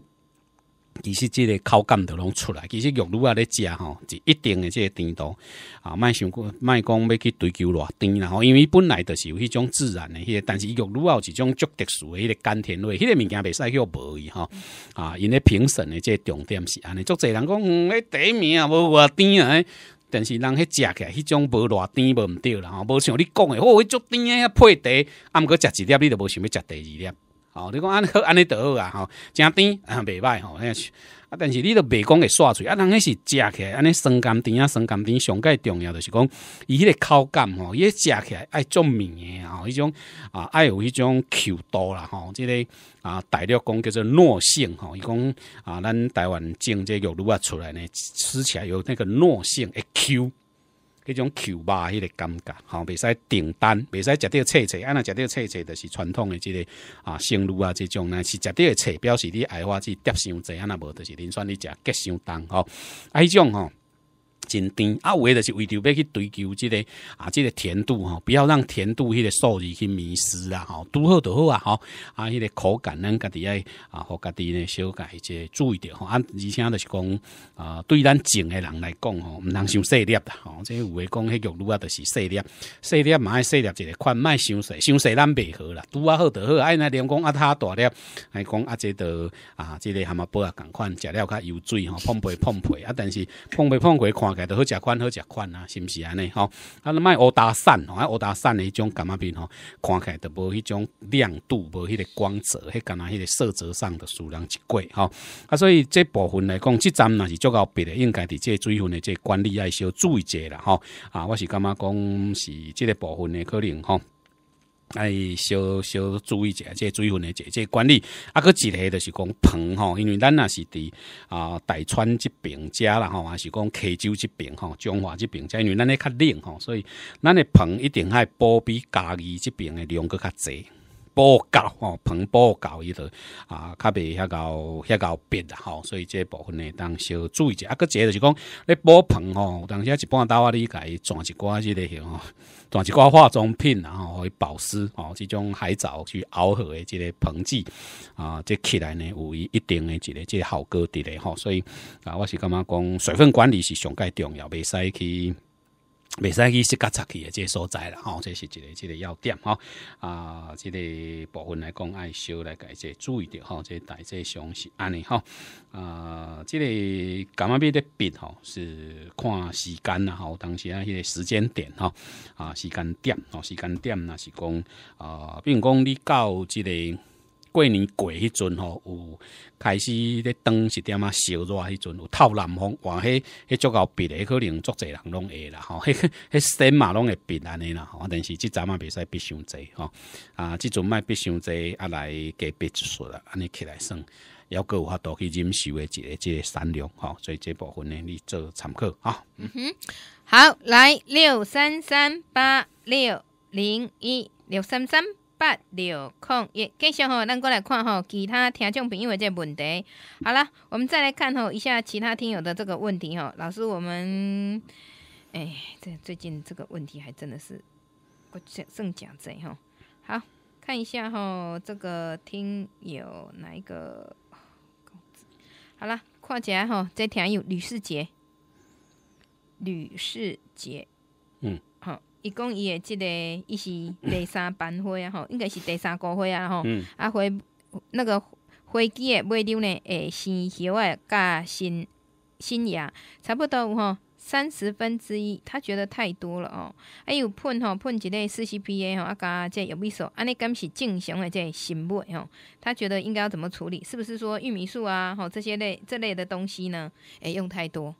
其实即个口感都拢出来，其实肉女啊咧食吼，是一定的即个甜度啊，莫想过莫讲要去追求偌甜啦，因为本来就是有迄种自然的，迄、个，但是肉卤啊一种足特殊的迄个甘甜味，迄个物件袂使去无去吼啊，因咧评审的即个重点是安尼，足侪人讲嗯，第一名啊无偌甜啊，但是人迄食起来迄种无偌甜无毋对啦，吼，无像你讲的，哦，足甜啊，配茶，啊，毋过食一粒你都无想要食第二粒。哦，你讲安尼好，安尼好啊！吼，甜啊，袂歹吼。啊，但是你都袂讲会煞嘴，啊，人迄是食起来，安尼酸甘甜啊，酸甘甜上个重要就是讲伊迄个口感吼，伊食起来爱做面诶吼，迄种啊爱有迄种 Q 度啦吼，即个啊大陆讲叫做糯性吼，伊讲啊咱台湾种这个如啊出来呢？吃起来有那个糯性，诶 Q。迄种肉肉迄个感觉吼，袂使订单，袂使食到册册。安尼食到册册著是传统诶，即个啊，生乳啊。即种呢是食到诶册，表示你爱我，即叠伤济。安尼无著是恁说你食结伤重吼，啊迄种吼。真甜啊，有的就是为着要去追求这个啊，这个甜度吼，不要让甜度迄个数字去迷失啊，吼，拄好就好啊，吼啊，迄个口感咱家己爱啊互家己呢小改一下，注意着吼，啊，而且就是讲啊，对咱种的人来讲吼，毋通想细粒啦，吼，即有诶讲迄玉露啊，就是细粒，细粒嘛爱细粒一个款，卖伤细伤细咱袂好啦，拄啊好就好，哎那两讲啊，他大粒，哎讲啊，这个啊，即个含麦波啊同款，食了较油水吼，碰皮碰皮啊，但是碰皮碰皮看。著好食款好食款啊，是毋是安尼吼？啊你卖打散吼，哦，乌打散的迄种感觉，面吼？看起来都无迄种亮度，无迄个光泽，迄干那迄个色泽上的数量一贵吼。啊，所以这部分来讲，即站若是足够别的，应该伫即水分的即管理要是要注意一下啦吼。啊，我是感觉讲是即个部分的可能吼。哎，小小注意一下，这水分的这这管理，啊，个一个就是讲棚吼，因为咱若是伫啊大川这边遮啦吼，还是讲溪州这边吼，金华这边，因为咱咧较冷吼，所以咱的棚一定爱保比嘉义这边的量个较侪。保养吼，澎保养伊个啊，较袂遐高遐高变吼，所以这部分呢，当小注意者啊。个者就是讲，咧澎澎吼，当下一半大话你己转一寡即个型，转一寡化妆品，然后会保湿吼，即种海藻去熬合的即个澎剂啊，即起来呢，有一定的一个即效果伫咧吼。所以啊，我是感觉讲，水分管理是上个重要，袂使去。袂使去细较查去的即个所在啦，吼，即是一个，即个要点，吼。啊，即个部分来讲，爱修来改，即注意着，吼，即大致上是安尼，吼。啊，即个感冒病的病，吼，是看时间啦，吼，当时啊，迄个时间点，吼，啊，时间点，吼，时间点，若是讲啊，并讲你到即个。过年过迄阵吼，有开始咧灯是点啊烧热迄阵有透南风，哇，迄迄足够别，迄可能足济人拢会啦吼，(laughs) 迄身嘛拢会别安尼啦吼，但是即阵嘛袂使必伤济吼啊，即阵卖必伤济啊来加别一术啦，安尼起来算，犹阁有法度去忍受诶一个即个善良吼，所以这部分呢你做参考吼。嗯哼，好，来六三三八六零一六三三。八六空一，继续吼，咱过来看吼，其他听众朋友的这问题。好了，我们再来看吼一下其他听友的这个问题吼。老师，我们哎，这最近这个问题还真的是我正讲在吼。好，看一下吼这个听友哪一个？好了，看起来吼这听友吕世杰，吕世杰，嗯。伊讲伊诶即个，伊是第三班花啊吼，应该是第三个花啊吼。啊花那个花枝诶尾张呢，诶生叶诶甲新新芽，差不多吼三十分之一，他觉得太多了哦。还有喷吼喷一个四 C P A 吼，啊加个玉米素，安尼敢是正常诶即个新叶吼，他觉得应该要怎么处理？是不是说玉米素啊吼这些类这类的东西呢？诶用太多，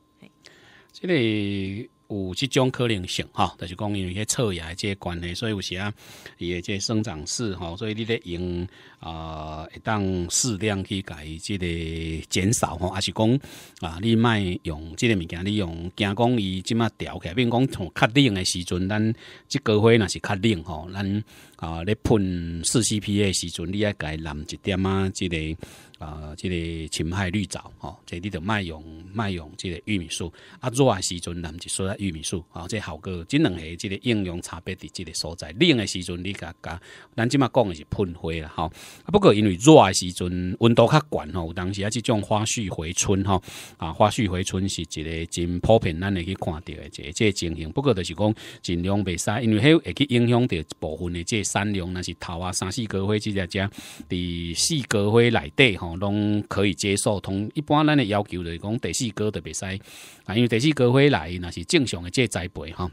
这个。有即种可能性哈，就是讲因为些草即个关系，所以有时啊，诶即生长势哈，所以你咧用啊，当适量去改即个减少哈，还是讲啊，你卖用即个物件，你用惊讲伊即马调起来，并讲从确定的时阵，咱即个花那是确定吼，咱啊，咧喷四 C P A 的时阵，你要改淋一点啊，即个。啊，即个侵害绿藻，吼，即你著卖用卖用即个玉米树。啊，热诶时阵，咱就说啊，玉米树，啊，即效果即两个，即个应用差别伫即个所在。冷诶时阵，你甲甲咱即马讲诶是喷灰啦，吼。不过因为热诶时阵，温度较悬吼，有当时啊，即种花絮回春吼，啊，花絮回春是一个真普遍咱会去看到诶，即个情形。不过就是讲尽量袂使，因为会去影响着部分诶即个产量，若是头啊、三四棵灰即只只，伫四棵花内底吼。拢可以接受，同一般咱的要求就是讲第四个就别使啊，因为第四个回来若是正常的这栽培吼。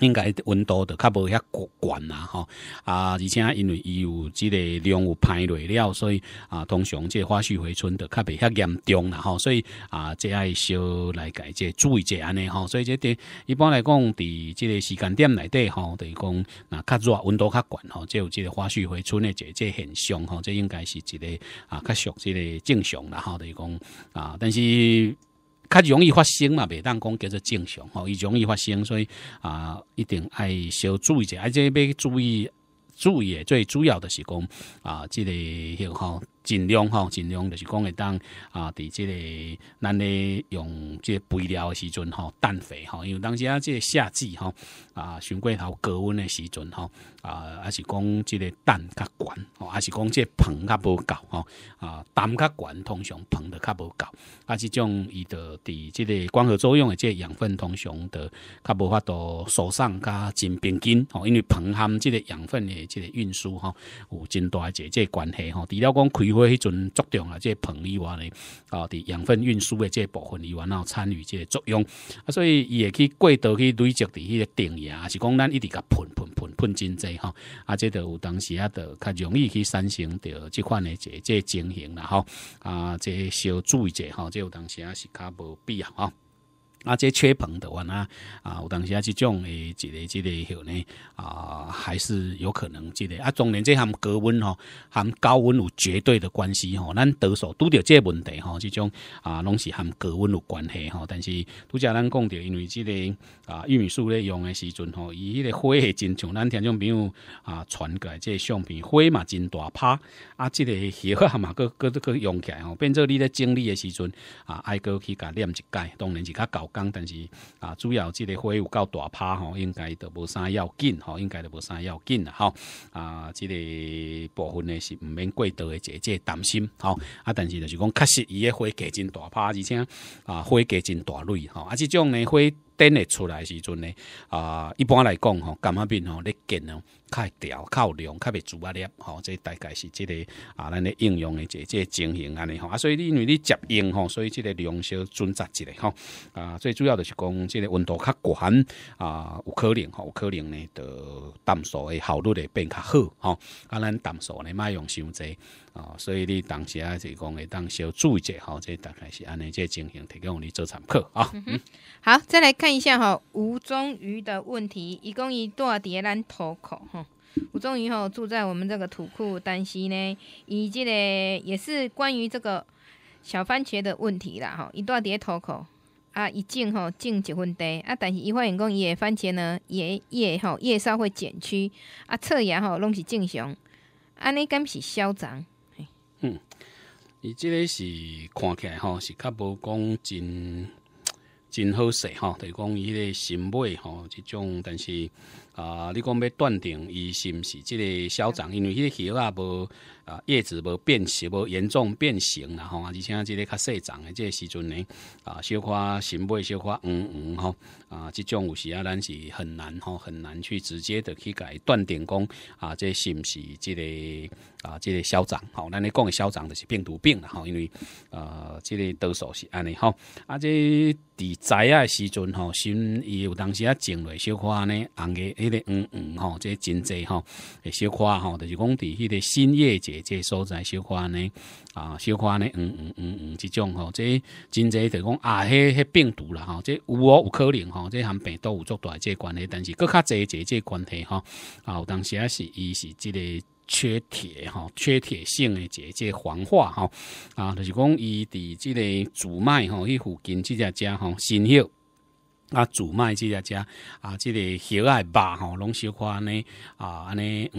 应该温度的较无遐悬啦吼啊，而且因为伊有即个量有排落了，所以啊，通常即个花絮回春就较袂遐严重啦吼，所以啊，即爱小来改这注意者安尼吼，所以这点一般来讲，伫即个时间点内底吼，等于讲那较热温度较悬吼，即有即个花絮回春的即即现象吼，这应该是一个啊较属即个正常啦吼，等于讲啊，但是。较容易发生嘛，袂当讲叫做正常吼，伊容易发生，所以啊，一定爱小注意者，而且要注意，注意，最主要的是讲啊，即个吼。尽量吼，尽量就是讲，会当啊，伫即个咱咧用即个肥料的时阵吼，氮肥吼，因为当时啊，即个夏季吼啊，上过头高温的时阵吼啊，还是讲即个氮较悬，吼，还是讲即个硼较无够吼啊，氮较悬，通常硼的较无够，啊，是种伊的伫即个光合作用的这养分通常的较无法度，疏散加真平均，吼，因为硼含即个养分的即个运输吼有真大一个这关系吼，除了讲做迄阵作用啊，即膨力话呢，啊，伫养分运输的即部分以外，然后参与即作用，啊，所以伊会去过道去累积伫迄个营养，是讲咱一直甲喷喷喷喷真济吼，啊，即着有当时啊，着较容易去产生着即款的即即情形啦吼，啊，即小注意者吼，即有当时啊是较无必要吼。啊，这缺棚的话呢，啊，有当时啊，即种诶，一个这个许呢，啊，还是有可能这个啊。当然，这含高温吼，含高温有绝对的关系吼。咱多数拄着即个问题吼，即种啊，拢是含高温有关系吼。但是拄则咱讲着，因为即个啊，玉米树咧用诶时阵吼，伊迄个火诶真像咱听众朋友啊，传过来即个相片，火嘛真大拍啊，即个啊嘛，搁搁搁用起来吼，变做你咧整理诶时阵啊，爱个去甲念一解，当然是较高。但是啊，主要即个花有够大趴吼，应该都无啥要紧吼，应该都无啥要紧啦吼。啊，即个部分呢是毋免过度的姐姐担心吼。啊，但是就是讲，确实伊个花加真大趴，而且啊，花加真大类吼。啊，即种呢花等的出来时阵呢，啊，一般来讲吼，感冒病吼你见哦。较调靠量，较袂煮压力吼，这大概是即个啊，咱咧应用的即个情形安尼吼啊，所以你因为你接应吼，所以即个量小准则一个吼啊，最主要就是讲即个温度较悬啊，有可能吼，有可能呢，就淡素的效率会变较好吼啊，咱淡素呢，莫用伤济啊，所以你当时啊是讲会当小注意者吼，这大概是安尼即情形提供你做参考啊。好，再来看一下吼，吴宗瑜的问题，一共一多伫咱头口。我终于吼住在我们这个土库丹西呢，以这个也是关于这个小番茄的问题啦，吼，一段叠土口啊，一种吼种一分地啊，但是伊发现讲伊的番茄呢，叶叶吼叶稍会卷曲啊，侧芽吼拢是正常，安尼敢是嚣张。嗯，伊即个是看起来吼是较无讲真真好势就提讲伊的审美吼，即种，但是。啊！你讲要断定伊是毋是即个消长，因为迄个叶啊无啊叶子无变形，无严重变形啦吼，而且即个较细长的即个时阵呢，啊，小花新尾小花，黄黄吼，啊，即种有时啊，咱是很难吼，很难去直接的去伊断定讲啊，即是毋是即个啊即个消长？吼，咱咧讲的消长就是病毒病啦吼，因为呃，即个多数是安尼吼，啊，即伫栽啊时阵吼，新伊有当时啊种落小花呢，红个。迄个黄黄吼，这真济吼，小花吼，就是讲伫迄个新叶姐姐所在小夸呢啊，小夸呢黄黄黄黄即种吼，这真济就讲啊，迄迄病毒啦吼，即有哦，有可能吼，这含病毒有足大这关系，但是搁较侪侪这关系吼，啊，有当时啊是伊是即个缺铁哈，缺铁性的这这黄化哈啊，就是讲伊伫即个竹麦吼，伊附近即只家吼新叶。啊，主卖即只只啊，即、个血爱肉吼，拢小可安尼啊，安尼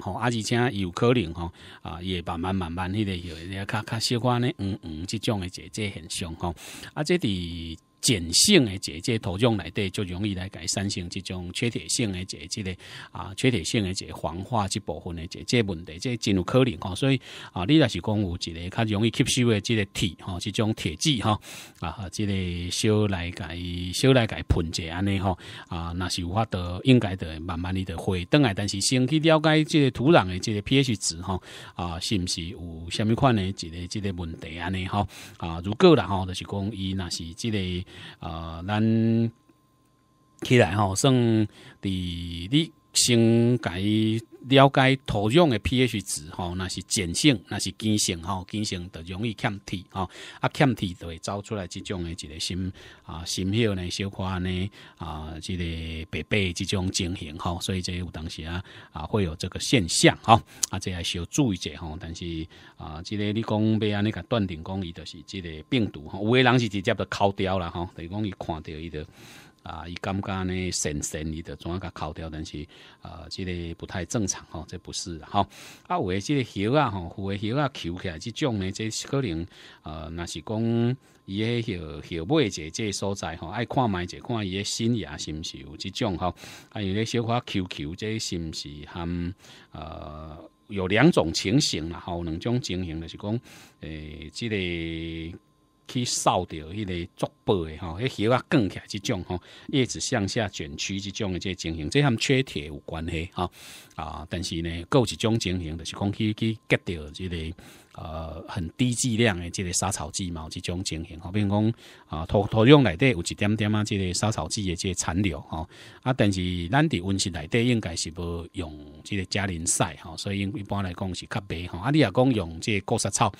黄黄吼，啊，而且有可能吼啊，伊会慢慢慢慢迄、个血，你较较小可安尼黄黄即种诶，即即现象吼，啊，即伫。碱性的解个土壤内底就容易来改产生这种缺铁性的解这个啊，缺铁性的解黄化这部分的解个问题，这真有可能哈，所以啊，你若是讲有一个较容易吸收的这个铁哈，这种铁剂哈，啊，这个小来改小来改喷一下尼哈，啊，那是有法得应该的，慢慢的得回等来，但是先去了解这个土壤的这个 pH 值哈，啊，是不是有什么款的这个这个问题安尼哈，啊，如果了哈，就是讲伊那是这个。啊，咱起来吼，算伫汝先改。了解土壤的 pH 值吼，那是碱性，那是碱性吼，碱性就容易欠铁吼，啊欠铁就会走出来这种的这个心啊，心血呢，小可安尼啊，这个白白这种情形吼，所以这有当时啊啊会有这个现象吼，啊这还小注意者吼，但是啊，这个你讲要安尼甲断定讲伊就是这个病毒吼，有的人是直接就抠掉了吼，等于讲伊看到伊的。啊，伊感觉呢，神神伊的，怎啊甲敲掉？但是，呃，即个不太正常吼，这不是吼啊，有诶，即个叶啊，吼，有叶啊，翘起来，即种呢，即可能，呃，若是讲伊个喉喉尾一即所在吼，爱看觅者看伊个新牙，是毋是有即种哈？啊，有咧小块翘翘，即是毋是含呃有两种情形啦？吼，两种情形就是讲，诶，即个。去扫掉迄个竹败的吼，迄叶啊卷起来即种吼，叶子向下卷曲即种的这情形，这和缺铁有关系吼。啊。但是呢，有一种情形就是讲去去割掉即个呃很低质量的即个杂草剂嘛，即种情形，好比讲啊土土壤内底有一点点啊即个杂草剂的即残留吼。啊。但是咱的温室内底应该是要用即个加林晒吼，所以一般来讲是较白哈。啊，你若讲用即个过石草。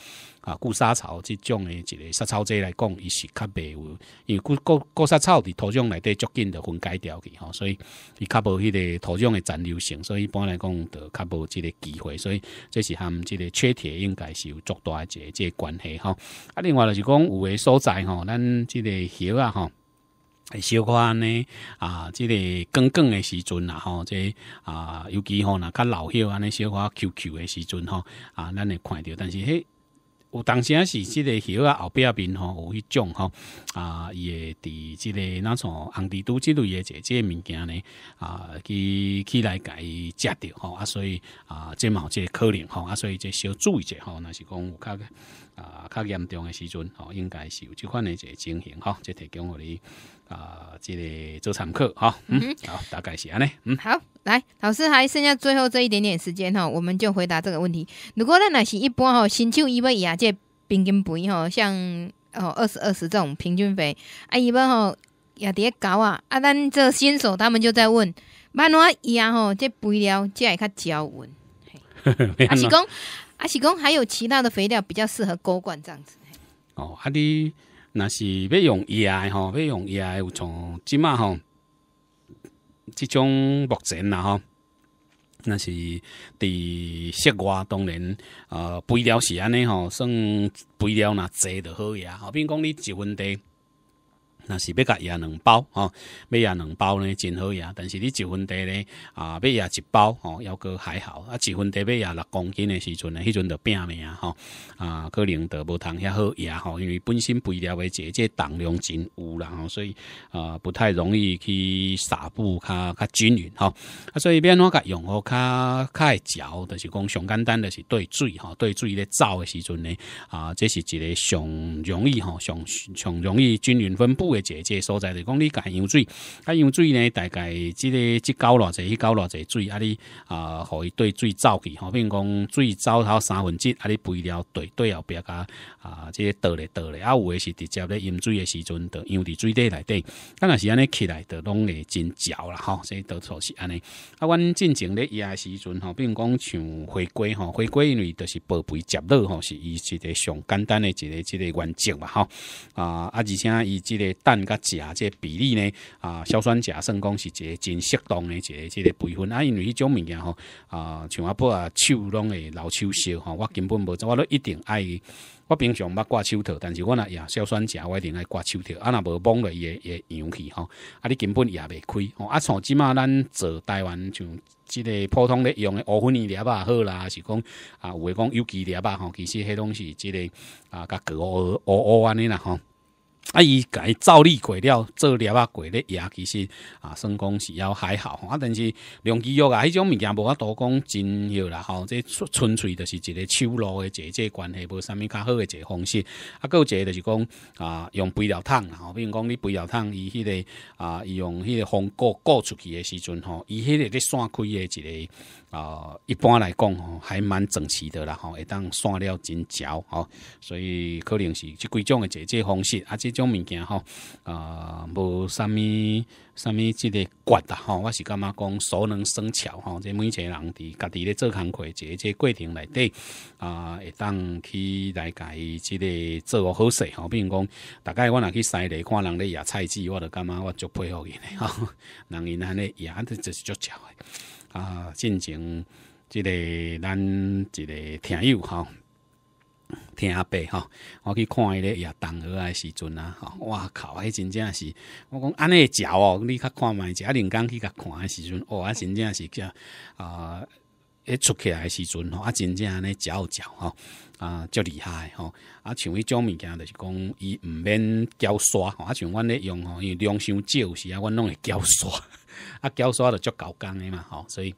啊，固沙草即种诶一个杀草剂来讲，伊是较袂，有，因为固固固沙草伫土壤内底足紧着分解掉去吼，所以伊较无迄个土壤诶残留性，所以一般来讲，着较无即个机会，所以这是含即个缺铁应该是有足大一个即个关系吼。啊，另外就是讲有诶所在吼，咱即个叶啊会小可安尼啊，即个梗梗诶时阵啦吼，即啊尤其吼若较老叶安尼小可 QQ 诶时阵吼啊，咱会看着，但是迄有当时啊，是即个鱼啊，后壁面吼有迄种吼啊，伊会伫即个那种红地都之类的这这物件呢啊，去起来伊食着吼啊，所以啊，这毛这可能吼啊，所以这小注意者吼，若是讲有较。啊，较严重诶时阵哦，应该是有这款诶一个情形哈，即提供互你啊，即个做参考哈。嗯，好，大概是安尼。嗯，好，来，老师还剩下最后这一点点时间哈，我们就回答这个问题。如果咱是一般吼，新手要伊也即平均肥吼，像哦二十二十这种平均肥，啊伊们吼也咧搞啊。啊，咱这新手他们就在问，万怎伊啊吼即肥了，即会较娇稳，呵 (laughs) 是讲。啊，是讲还有其他的肥料比较适合沟灌这样子。哦，啊，你那是要用的吼要用的有从即麻吼，即种目前啦吼那是伫室外，当然，呃肥料是安尼吼，算肥料若侪就好呀。吼，比如讲你一分地。那是要甲野两包哦，要野两包呢真好野。但是你一分地呢啊？要野一包哦，幺哥还好啊。一分地要野六公斤的时阵呢，迄阵就拼命哈啊，可能就无通遐好野吼。因为本身肥料的即个重量真有啦吼，所以啊不太容易去撒布卡卡均匀哈啊。所以变怎甲用较卡会嚼，就是讲上简单的是对水哈，对水咧造的时阵呢啊，这是一个上容易哈上上容易均匀分布。个即个所在就讲你加羊水，啊羊水呢大概即个即九落者，迄九落者水，啊你啊，互伊对水走去，吼，比如讲水走头三分之，啊你肥料对对后壁甲啊，即个倒咧倒咧，啊有的是直接咧饮水的时阵，就用伫水底内底，啊若是安尼起来就拢会真焦啦，吼，所以多数是安尼。啊，阮进前咧伊养时阵，吼，比如讲像回归，吼，回归因为就是宝贝接落，吼，是伊一个上简单的一个即个原则嘛，吼。啊啊而且以即个。蛋甲食即这比例呢？啊，硝酸钾算讲是一个真适当的一个这个培训啊，因为迄种物件吼啊，像阿伯啊手拢会老手烧吼，我根本无，我都一定爱。我平常捌挂手套，但是我若呀，硝酸钾我一定爱挂手套啊，若无绑伊也也痒去吼，啊，你根本也未开吼。啊，像即马咱做台湾像即个普通咧用的五分二裂吧，好啦，是讲啊，有诶讲有机粒啊，吼，其实迄拢是即个啊，甲乌乌乌安尼啦吼。啊！伊改照例改了，做料啊改咧，也其实啊，算讲是要还好吼。啊，但是量肌肉啊，迄种物件无法度讲真好啦吼。这纯粹就是一个手路的姐姐关系，无啥物较好的一个方式。啊，有一个就是讲啊，用肥料桶吼，比如讲你肥料桶伊迄个啊，伊用迄个风过过出去的时阵吼，伊迄个咧散开的一个啊，一般来讲吼还蛮整齐的啦吼，会当散了真焦吼，所以可能是即几种的姐姐方式，啊，即。种物件吼，呃，无啥物啥物，即个诀啊吼，我是感觉讲熟能生巧吼？即每一个人伫家己咧做行，开即即过程内底啊，会当去来己即个做好势吼，比如讲大概我若去西里看人咧野菜籽，我就感觉我足佩服伊咧吼，人因安尼野的就是足巧的啊，进前即个咱即个听友吼。听阿伯吼，我去看迄个呀，同学诶时阵啊，吼，哇靠，迄真正是，我讲安尼嚼哦，你较看觅一啊，灵工去甲看诶时阵，哇，真正是叫啊，一出起来时阵，吼，啊，真正安尼嚼嚼吼，啊，足厉害吼，啊，像迄种物件就是讲伊毋免胶刷，啊，像阮咧用吼，因为量伤少时啊，阮拢会胶刷。啊，交刷的足够干的嘛，吼，所以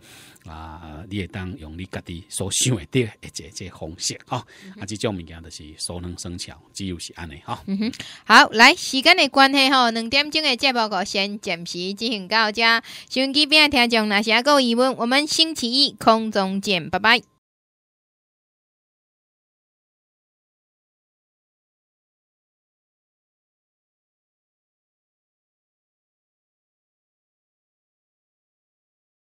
啊，你会当用你家己所想的，一节节方式吼。啊，即种物件就是熟能生巧，只有是安尼吼。嗯哼，好，来时间的关系吼，两点钟的这报告先暂时进行到这，收音机边的听众那些个疑问？我们星期一空中见，拜拜。